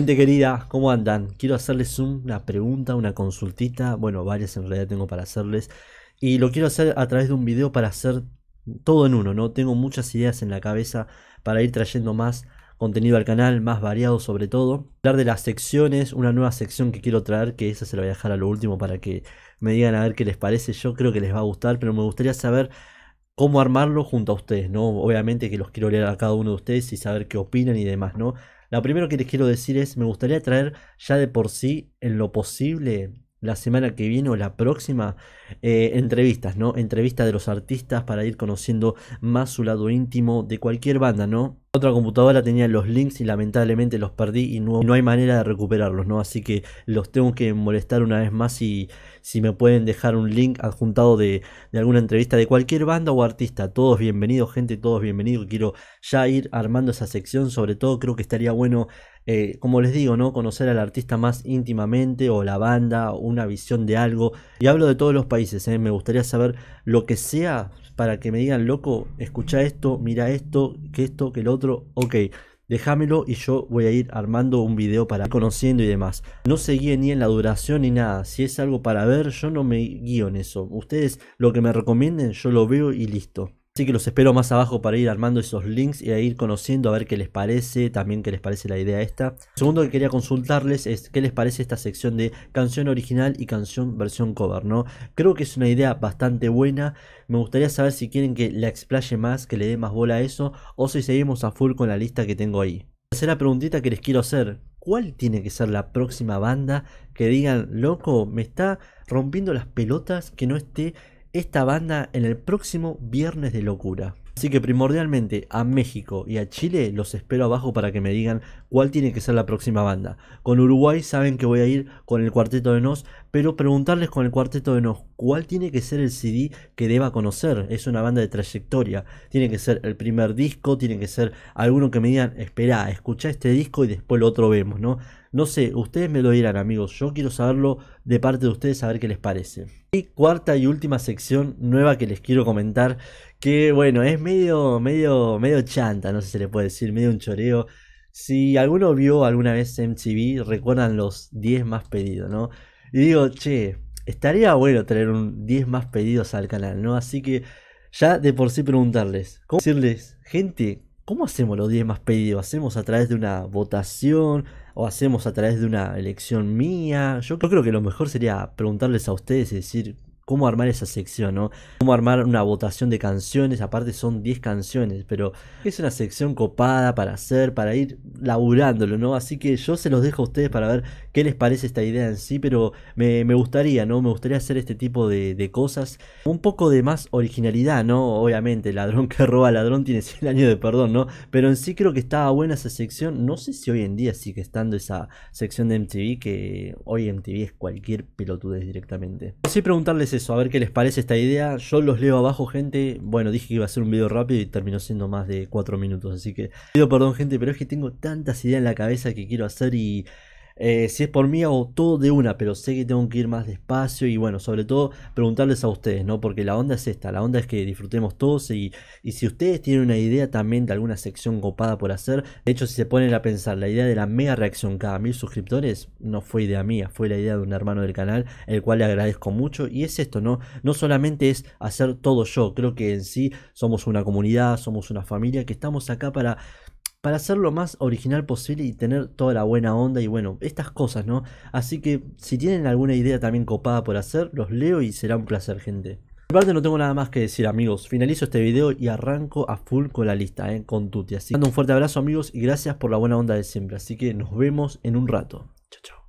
Gente querida, ¿cómo andan? Quiero hacerles una pregunta, una consultita, bueno, varias en realidad tengo para hacerles, y lo quiero hacer a través de un video para hacer todo en uno, ¿no? Tengo muchas ideas en la cabeza para ir trayendo más contenido al canal, más variado sobre todo. Hablar de las secciones, una nueva sección que quiero traer, que esa se la voy a dejar a lo último para que me digan a ver qué les parece, yo creo que les va a gustar, pero me gustaría saber cómo armarlo junto a ustedes, ¿no? Obviamente que los quiero leer a cada uno de ustedes y saber qué opinan y demás, ¿no? Lo primero que les quiero decir es, me gustaría traer ya de por sí, en lo posible, la semana que viene o la próxima, eh, entrevistas, ¿no? Entrevistas de los artistas para ir conociendo más su lado íntimo de cualquier banda, ¿no? otra computadora tenía los links y lamentablemente los perdí y no, hay manera de recuperarlos, ¿no? Así que los tengo que molestar una vez más y si me pueden dejar un link adjuntado de, alguna entrevista de cualquier banda o artista. Todos bienvenidos, gente, todos bienvenidos. Quiero ya ir armando esa sección, sobre todo creo que estaría bueno eh, como les digo, ¿no? Conocer al artista más íntimamente o la banda, una visión de algo. Y hablo de todos los países, ¿eh? me gustaría saber lo que sea para que me digan, loco, escucha esto, mira esto, que esto, que lo otro ok, déjamelo y yo voy a ir armando un video para ir conociendo y demás. No se ni en la duración ni nada. Si es algo para ver, yo no me guío en eso. Ustedes lo que me recomienden, yo lo veo y listo. Así que los espero más abajo para ir armando esos links y a ir conociendo a ver qué les parece, también qué les parece la idea esta. segundo que quería consultarles es qué les parece esta sección de canción original y canción versión cover, ¿no? Creo que es una idea bastante buena. Me gustaría saber si quieren que la explaye más, que le dé más bola a eso, o si seguimos a full con la lista que tengo ahí. Tercera preguntita que les quiero hacer. ¿Cuál tiene que ser la próxima banda que digan, loco, me está rompiendo las pelotas que no esté esta banda en el próximo Viernes de Locura. Así que primordialmente a México y a Chile los espero abajo para que me digan cuál tiene que ser la próxima banda. Con Uruguay saben que voy a ir con el Cuarteto de Nos, pero preguntarles con el Cuarteto de Nos cuál tiene que ser el CD que deba conocer. Es una banda de trayectoria. Tiene que ser el primer disco, tiene que ser alguno que me digan, espera, escucha este disco y después lo otro vemos, ¿no? No sé, ustedes me lo dirán amigos, yo quiero saberlo de parte de ustedes, a ver qué les parece. Y cuarta y última sección nueva que les quiero comentar, que bueno, es medio, medio, medio chanta, no sé si se le puede decir, medio un choreo. Si alguno vio alguna vez MTV, recuerdan los 10 más pedidos, ¿no? Y digo, che, estaría bueno traer un 10 más pedidos al canal, ¿no? Así que ya de por sí preguntarles, ¿cómo decirles, gente, ¿cómo hacemos los 10 más pedidos? ¿Hacemos a través de una votación o hacemos a través de una elección mía? Yo creo que lo mejor sería preguntarles a ustedes y decir, cómo armar esa sección, ¿no? Cómo armar una votación de canciones, aparte son 10 canciones, pero es una sección copada para hacer, para ir laburándolo, ¿no? Así que yo se los dejo a ustedes para ver qué les parece esta idea en sí, pero me, gustaría, ¿no? Me gustaría hacer este tipo de, cosas. Un poco de más originalidad, ¿no? Obviamente, ladrón que roba ladrón tiene 100 años de perdón, ¿no? Pero en sí creo que estaba buena esa sección. No sé si hoy en día sigue estando esa sección de MTV, que hoy MTV es cualquier pelotudez directamente. No preguntarles eso a ver qué les parece esta idea. Yo los leo abajo, gente. Bueno, dije que iba a ser un video rápido y terminó siendo más de 4 minutos. Así que pido perdón, gente, pero es que tengo tantas ideas en la cabeza que quiero hacer y eh, si es por mí hago todo de una, pero sé que tengo que ir más despacio y bueno, sobre todo preguntarles a ustedes, ¿no? Porque la onda es esta, la onda es que disfrutemos todos y, y si ustedes tienen una idea también de alguna sección copada por hacer, de hecho si se ponen a pensar, la idea de la mega reacción cada mil suscriptores no fue idea mía, fue la idea de un hermano del canal, el cual le agradezco mucho y es esto, ¿no? No solamente es hacer todo yo, creo que en sí somos una comunidad, somos una familia que estamos acá para para ser lo más original posible y tener toda la buena onda y bueno, estas cosas, ¿no? Así que si tienen alguna idea también copada por hacer, los leo y será un placer, gente. Por parte no tengo nada más que decir amigos, finalizo este video y arranco a full con la lista, ¿eh? con Tuti. Así que mando un fuerte abrazo amigos y gracias por la buena onda de siempre. Así que nos vemos en un rato. Chao, chao.